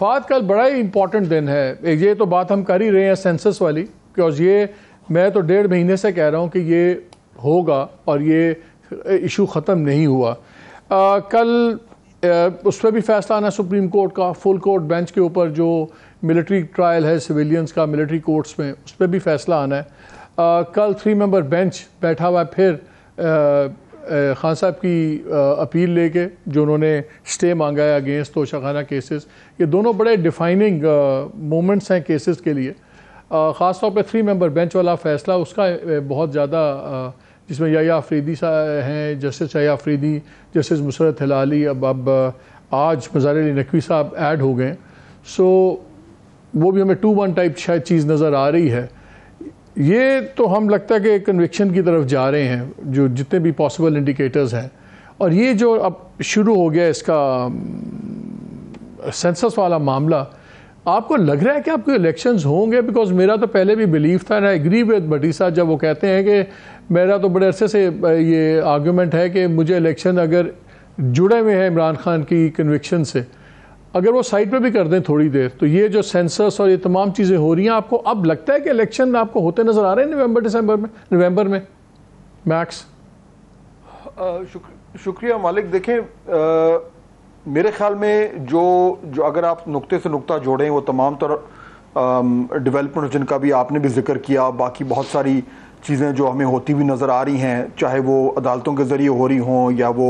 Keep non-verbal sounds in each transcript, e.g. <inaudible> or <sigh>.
फात कल बड़ा ही इम्पॉर्टेंट दिन है एक ये तो बात हम कर ही रहे हैं सेंसस वाली बिकॉज ये मैं तो डेढ़ महीने से कह रहा हूँ कि ये होगा और ये इशू ख़त्म नहीं हुआ आ, कल आ, उस पर भी फैसला आना सुप्रीम कोर्ट का फुल कोर्ट बेंच के ऊपर जो मिलिट्री ट्रायल है सिविलियंस का मिलिट्री कोर्ट्स में उस पर भी फैसला आना है आ, कल थ्री मेंबर बेंच बैठा हुआ है फिर खान साहब की अपील लेके जो उन्होंने स्टे मांगा है अगेंस्ट तोशाखाना केसेस ये दोनों बड़े डिफाइनिंग मोमेंट्स हैं केसेस के लिए ख़ास तौर पे थ्री मेंबर बेंच वाला फ़ैसला उसका बहुत ज़्यादा जिसमें या आफरीदी हैं जस्टिस या आफरीदी जस्टिस मुसरत हिलाली अब अब आज मज़ार अली नकवी साहब ऐड हो गए सो वो भी हमें टू वन टाइप शायद चीज़ नज़र आ रही है ये तो हम लगता है कि कन्विक्शन की तरफ जा रहे हैं जो जितने भी पॉसिबल इंडिकेटर्स हैं और ये जो अब शुरू हो गया इसका सेंसस वाला मामला आपको लग रहा है कि आपके इलेक्शन होंगे बिकॉज मेरा तो पहले भी बिलीव था एंड एग्री विद भटी साहब जब वो कहते हैं कि मेरा तो बड़े अरसे से ये आर्ग्यूमेंट है कि मुझे इलेक्शन अगर जुड़े हुए हैं इमरान खान की कन्विक्शन से अगर वो साइड पे भी कर दें थोड़ी देर तो ये जो सेंसर्स और ये तमाम चीज़ें हो रही हैं आपको अब लगता है कि इलेक्शन आपको होते नज़र आ रहे हैं नवंबर दिसंबर में नवंबर में मैक्स शुक्र, शुक्रिया मालिक देखें आ, मेरे ख्याल में जो जो अगर आप नुक्ते से नुक्ता जोड़ें वो तमाम तरह डिवेलपमेंट जिनका भी आपने भी जिक्र किया बाकी बहुत सारी चीज़ें जो हमें होती हुई नज़र आ रही हैं चाहे वो अदालतों के ज़रिए हो रही हों या वो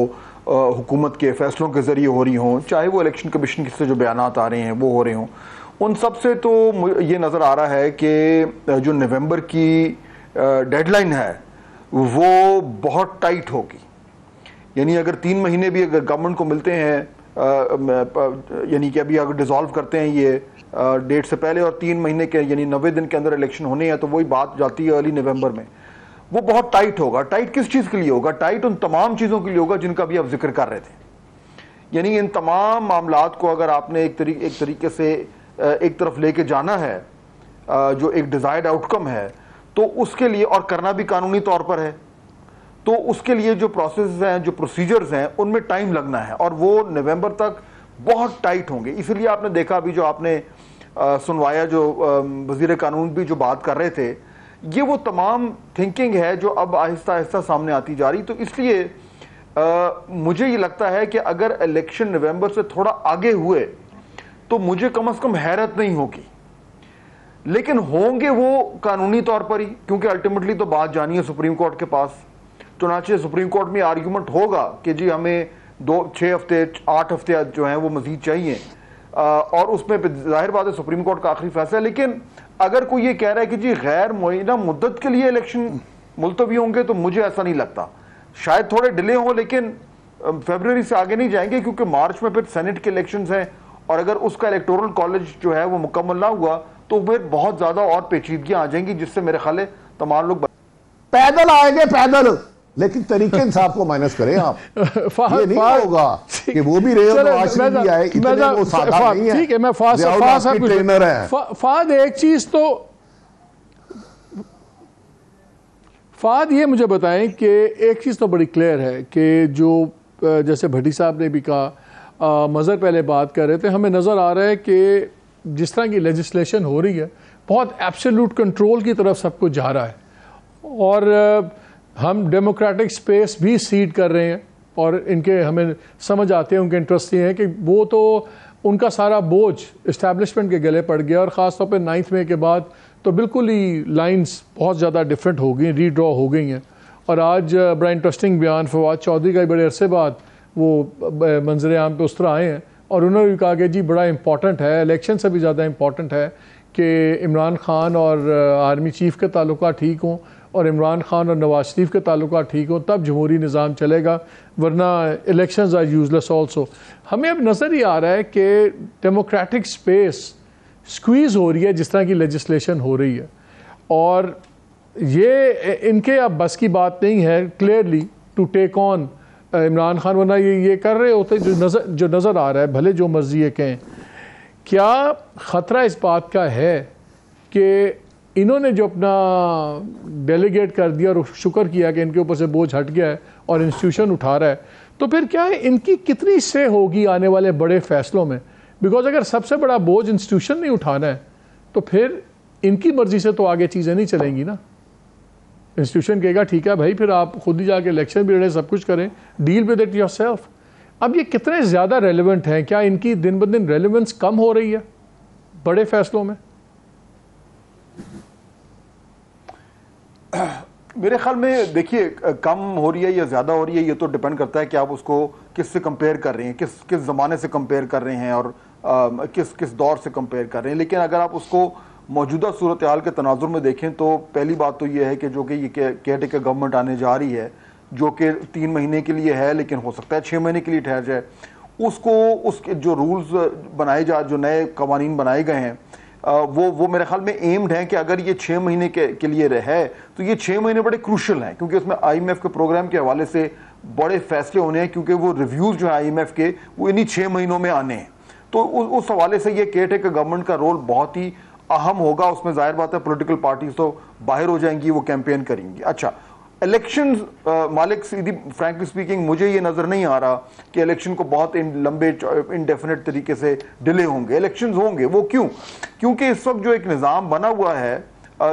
हुकूमत के फैसलों के ज़रिए हो रही हों चाहे वो इलेक्शन कमीशन से जो बयान आ रहे हैं वो हो रहे हों उन सब से तो ये नज़र आ रहा है कि जो नवंबर की डेडलाइन है वो बहुत टाइट होगी यानी अगर तीन महीने भी अगर गवर्नमेंट को मिलते हैं यानी कि अभी अगर डिसॉल्व करते हैं ये डेट से पहले और तीन महीने के यानी नब्बे दिन के अंदर इलेक्शन होने हैं तो वही बात जाती है अर्ली नवंबर में वो बहुत टाइट होगा टाइट किस चीज़ के लिए होगा टाइट उन तमाम चीज़ों के लिए होगा जिनका भी आप जिक्र कर रहे थे यानी इन तमाम मामला को अगर आपने एक तरीके एक तरीके से एक तरफ लेके जाना है जो एक डिज़ायर्ड आउटकम है तो उसके लिए और करना भी कानूनी तौर पर है तो उसके लिए जो प्रोसेस हैं जो प्रोसीजर्स हैं उनमें टाइम लगना है और वो नवंबर तक बहुत टाइट होंगे इसलिए आपने देखा अभी जो आपने सुनवाया जो वजीर कानून भी जो बात कर रहे थे ये वो तमाम थिंकिंग है जो अब आहिस्ता आहिस्ता सामने आती जा रही तो इसलिए मुझे ये लगता है कि अगर इलेक्शन नवंबर से थोड़ा आगे हुए तो मुझे कम से कम हैरत नहीं होगी लेकिन होंगे वो कानूनी तौर पर ही क्योंकि अल्टीमेटली तो बात जानी है सुप्रीम कोर्ट के पास चुनाचे सुप्रीम कोर्ट में आर्ग्यूमेंट होगा कि जी हमें दो छः हफ्ते आठ हफ्ते जो हैं वो मजीद चाहिए आ, और उसमें जाहिर बात है सुप्रीम कोर्ट का आखिरी फैसला लेकिन अगर कोई ये कह रहा है कि जी गैर मुइना मुद्दत के लिए इलेक्शन मुलतवी होंगे तो मुझे ऐसा नहीं लगता शायद थोड़े डिले हों लेकिन फेबररी से आगे नहीं जाएंगे क्योंकि मार्च में फिर सेनेट के इलेक्शन हैं और अगर उसका इलेक्टोरल कॉलेज जो है वो मुकम्मल ना हुआ तो फिर बहुत ज़्यादा और पेचीदगियां आ जाएंगी जिससे मेरे ख्याल तमाम लोग पैदल आएंगे पैदल लेकिन तरीके इंसाफ को माइनस करें आप <laughs> ये नहीं होगा कि वो भी रहे और आशिक भी आए इतने वो सादा नहीं है ठीक है मैं फास फास आपकी ट्रेनर हैं फाद एक चीज तो फाद ये मुझे बताएं कि एक चीज़ तो बड़ी क्लियर है कि जो जैसे भट्टी साहब ने भी कहा मज़र पहले बात कर रहे थे हमें नज़र आ रहा है कि जिस तरह की लेजिस्लेशन हो रही है बहुत एब्सोल्यूट कंट्रोल की तरफ सब कुछ जा रहा है और आ, हम डेमोक्रेटिक स्पेस भी सीड कर रहे हैं और इनके हमें समझ आते हैं उनके इंटरेस्ट ये हैं कि वो तो उनका सारा बोझ इस्टेब्लिशमेंट के गले पड़ गया और ख़ासतौर पर नाइन्थ मे के बाद तो बिल्कुल ही लाइंस बहुत ज़्यादा डिफरेंट हो गई रीड्रॉ हो गई हैं और आज बड़ा इंटरेस्टिंग बयान फवाद चौधरी का बड़े अरसे बाद वो मंजर आम पे उस तरह आए हैं और उन्होंने भी कहा कि जी बड़ा इंपॉर्टेंट है इलेक्शन से भी ज़्यादा इम्पॉटेंट है कि इमरान खान और आर्मी चीफ़ के ताल्लुक ठीक हों और इमरान खान और नवाज शरीफ के ताल्लुक ठीक हों तब जमहूरी निज़ाम चलेगा वरना इलेक्शन आर यूजलेस ऑल्सो हमें अब नज़र ही आ रहा है कि डेमोक्रेटिक स्पेस स्क्वीज़ हो रही है जिस तरह की लेजिस्लेशन हो रही है और ये इनके अब बस की बात नहीं है clearly to take on Imran Khan वरना ये ये कर रहे होते जो नज़र जो नज़र आ रहा है भले जो मर्जी ये कहें क्या ख़तरा इस बात का है कि इन्होंने जो अपना डेलीगेट कर दिया और शुक्र किया कि इनके ऊपर से बोझ हट गया है और इंस्टीट्यूशन उठा रहा है तो फिर क्या है इनकी कितनी से होगी आने वाले बड़े फैसलों में बिकॉज अगर सबसे बड़ा बोझ इंस्टीट्यूशन नहीं उठाना है तो फिर इनकी मर्जी से तो आगे चीज़ें नहीं चलेंगी ना इंस्टीट्यूशन कहेगा ठीक है भाई फिर आप खुद ही जाके इलेक्शन भी लड़ें सब कुछ करें deal with it yourself अब ये कितने ज़्यादा रेलिवेंट हैं क्या इनकी दिन ब दिन रेलिवेंस कम हो रही है बड़े फैसलों में <clears throat> मेरे ख्याल में देखिए कम हो रही है या ज़्यादा हो रही है ये तो डिपेंड करता है कि आप उसको किस से कंपेयर कर रहे हैं किस किस ज़माने से कंपेयर कर रहे हैं और आ, किस किस दौर से कंपेयर कर रहे हैं लेकिन अगर आप उसको मौजूदा सूरत हाल के तनाजुर में देखें तो पहली बात तो ये है कि जो कि ये के टेकर गवर्नमेंट आने जा रही है जो कि तीन महीने के लिए है लेकिन हो सकता है छः महीने के लिए ठहर जाए उसको उसके जो रूल्स बनाए जा जो नए कवानीन बनाए गए हैं वो वो मेरे ख्याल में एम्ड हैं कि अगर ये छः महीने के, के लिए रहे तो ये छः महीने बड़े क्रूशल हैं क्योंकि उसमें आईएमएफ के प्रोग्राम के हवाले से बड़े फैसले होने हैं क्योंकि वो रिव्यूज़ जो है एफ के वो इन्हीं छः महीनों में आने हैं तो उस उस हवाले से ये है कि गवर्नमेंट का रोल बहुत ही अहम होगा उसमें जाहिर बात है पोलिटिकल पार्टीज तो बाहर हो जाएंगी वो कैंपेन करेंगी अच्छा इलेक्शन मालिक uh, सीधी फ्रेंकली स्पीकिंग मुझे ये नज़र नहीं आ रहा कि इलेक्शन को बहुत इन लंबे इनडेफिनेट तरीके से डिले होंगे इलेक्शन होंगे वो क्यों क्योंकि इस वक्त जो एक निज़ाम बना हुआ है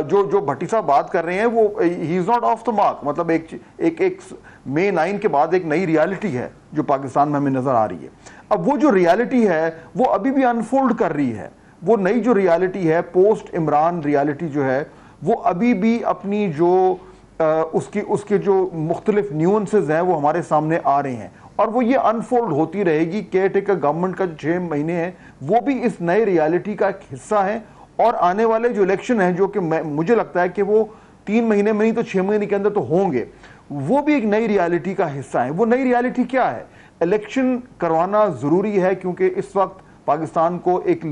जो जो भट्टी साहब बात कर रहे हैं वो ही is not off the mark मतलब एक एक एक मे नाइन के बाद एक नई रियलिटी है जो पाकिस्तान में हमें नज़र आ रही है अब वो जो रियलिटी है वो अभी भी अनफोल्ड कर रही है वो नई जो रियलिटी है पोस्ट इमरान रियलिटी जो है वो अभी भी अपनी जो उसकी उसके जो मुख्तलिफ न्यूनसेज हैं वो हमारे सामने आ रहे हैं और वो ये अनफोल्ड होती रहेगी केयर टेकर गवर्नमेंट का जो छः महीने हैं वो भी इस नए रियलिटी का एक हिस्सा है और आने वाले जो इलेक्शन हैं जो कि मुझे लगता है कि वो तीन महीने में नहीं तो छः महीने के अंदर तो होंगे वो भी एक नई रियालिटी का हिस्सा है वो नई रियालिटी क्या है इलेक्शन करवाना ज़रूरी है क्योंकि इस वक्त पाकिस्तान को एक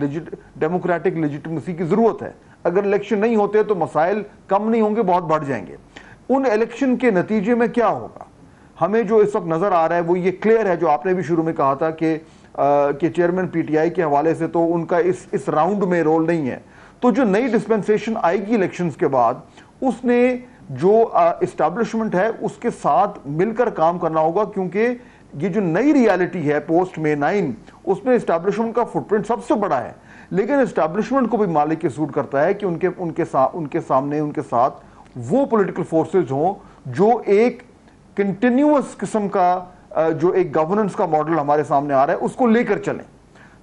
डेमोक्रेटिक लेजिटमेसी की ज़रूरत है अगर इलेक्शन नहीं होते तो मसाइल कम नहीं होंगे बहुत बढ़ जाएंगे उन इलेक्शन के नतीजे में क्या होगा हमें जो इस वक्त नज़र आ रहा है वो ये क्लियर है जो आपने भी शुरू में कहा था कि के चेयरमैन पीटीआई के हवाले से तो उनका इस इस राउंड में रोल नहीं है तो जो नई डिस्पेंसेशन आएगी इलेक्शन के बाद उसने जो इस्टेब्लिशमेंट है उसके साथ मिलकर काम करना होगा क्योंकि ये जो नई रियलिटी है पोस्ट में नाइन उसमें इस्टेब्लिशमेंट का फुटप्रिंट सबसे बड़ा है लेकिन इस्टेब्लिशमेंट को भी मालिक के सूट करता है कि उनके उनके सा, उनके सामने उनके साथ वो पॉलिटिकल फोर्सेस हों जो एक कंटिन्यूस किस्म का जो एक गवर्नेंस का मॉडल हमारे सामने आ रहा है उसको लेकर चलें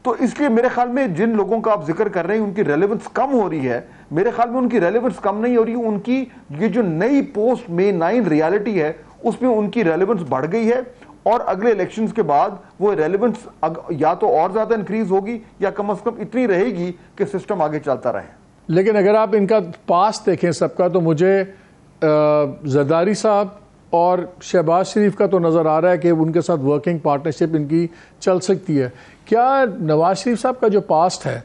तो इसलिए मेरे ख्याल में जिन लोगों का आप जिक्र कर रहे हैं उनकी रेलेवेंस कम हो रही है मेरे ख्याल में उनकी रेलेवेंस कम नहीं हो रही उनकी ये जो नई पोस्ट मे नाइन रियलिटी है उसमें उनकी रेलेवेंस बढ़ गई है और अगले इलेक्शन के बाद वो रेलिवेंस या तो और ज़्यादा इंक्रीज होगी या कम अज़ कम इतनी रहेगी कि सिस्टम आगे चलता रहे लेकिन अगर आप इनका पास देखें सबका तो मुझे जरदारी साहब और शहबाज शरीफ का तो नज़र आ रहा है कि उनके साथ वर्किंग पार्टनरशिप इनकी चल सकती है क्या नवाज शरीफ साहब का जो पास्ट है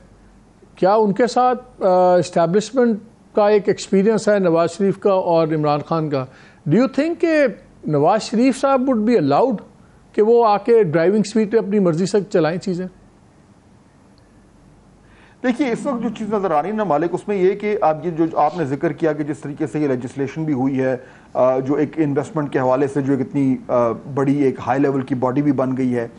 क्या उनके साथ इस्टेब्लिशमेंट का एक एक्सपीरियंस है नवाज शरीफ का और इमरान खान का डू यू थिंक कि नवाज शरीफ साहब वुड बी अलाउड कि वो आके ड्राइविंग स्पीड पे अपनी मर्ज़ी से चलाएं चीज़ें देखिए इस वक्त जो चीज़ नज़र आ रही है ना मालिक उसमें ये कि आप ये जो आपने जिक्र किया कि जिस तरीके से ये लेजिस्लेशन भी हुई है जो एक इन्वेस्टमेंट के हवाले से जो एक इतनी बड़ी एक हाई लेवल की बॉडी भी बन गई है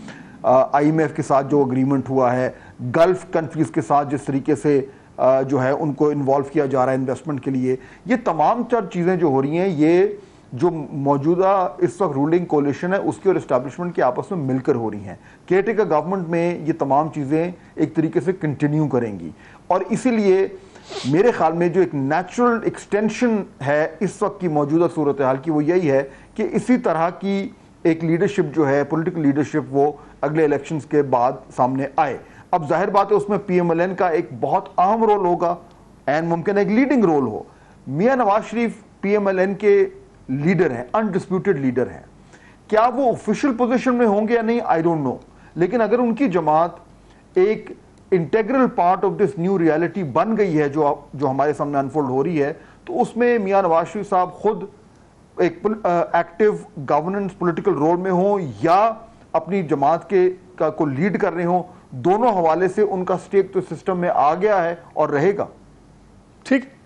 आईएमएफ के साथ जो अग्रीमेंट हुआ है गल्फ कंट्रीज़ के साथ जिस तरीके से जो है उनको इन्वॉल्व किया जा रहा है इन्वेस्टमेंट के लिए ये तमाम चार चीज़ें जो हो रही हैं ये जो मौजूदा इस वक्त रूलिंग कोलिशन है उसके और इस्टेब्लिशमेंट की आपस में मिलकर हो रही हैं केयर टेकर गवर्नमेंट में ये तमाम चीज़ें एक तरीके से कंटिन्यू करेंगी और इसीलिए मेरे ख्याल में जो एक नेचुरल एक्सटेंशन है इस वक्त की मौजूदा सूरत हाल की वो यही है कि इसी तरह की एक लीडरशिप जो है पॉलिटिकल लीडरशिप वो अगले इलेक्शंस के बाद सामने आए अब जाहिर बात है उसमें पीएमएलएन का एक बहुत अहम रोल होगा एंड मुमकिन एक लीडिंग रोल हो मियाँ नवाज शरीफ पीएमएलएन के लीडर हैं अनडिस्प्यूटेड लीडर हैं क्या वो ऑफिशियल पोजीशन में होंगे या नहीं आई डोंट नो लेकिन अगर उनकी जमात एक integral part of this new reality बन गई है जो जो हमारे सामने अनफोल्ड हो रही है तो उसमें मियाँ नवाज शरीफ साहब खुद एक एक्टिव गवर्नेंस पोलिटिकल रोल में हो या अपनी जमात के का को लीड कर रहे हो दोनों हवाले से उनका स्टेक तो सिस्टम में आ गया है और रहेगा ठीक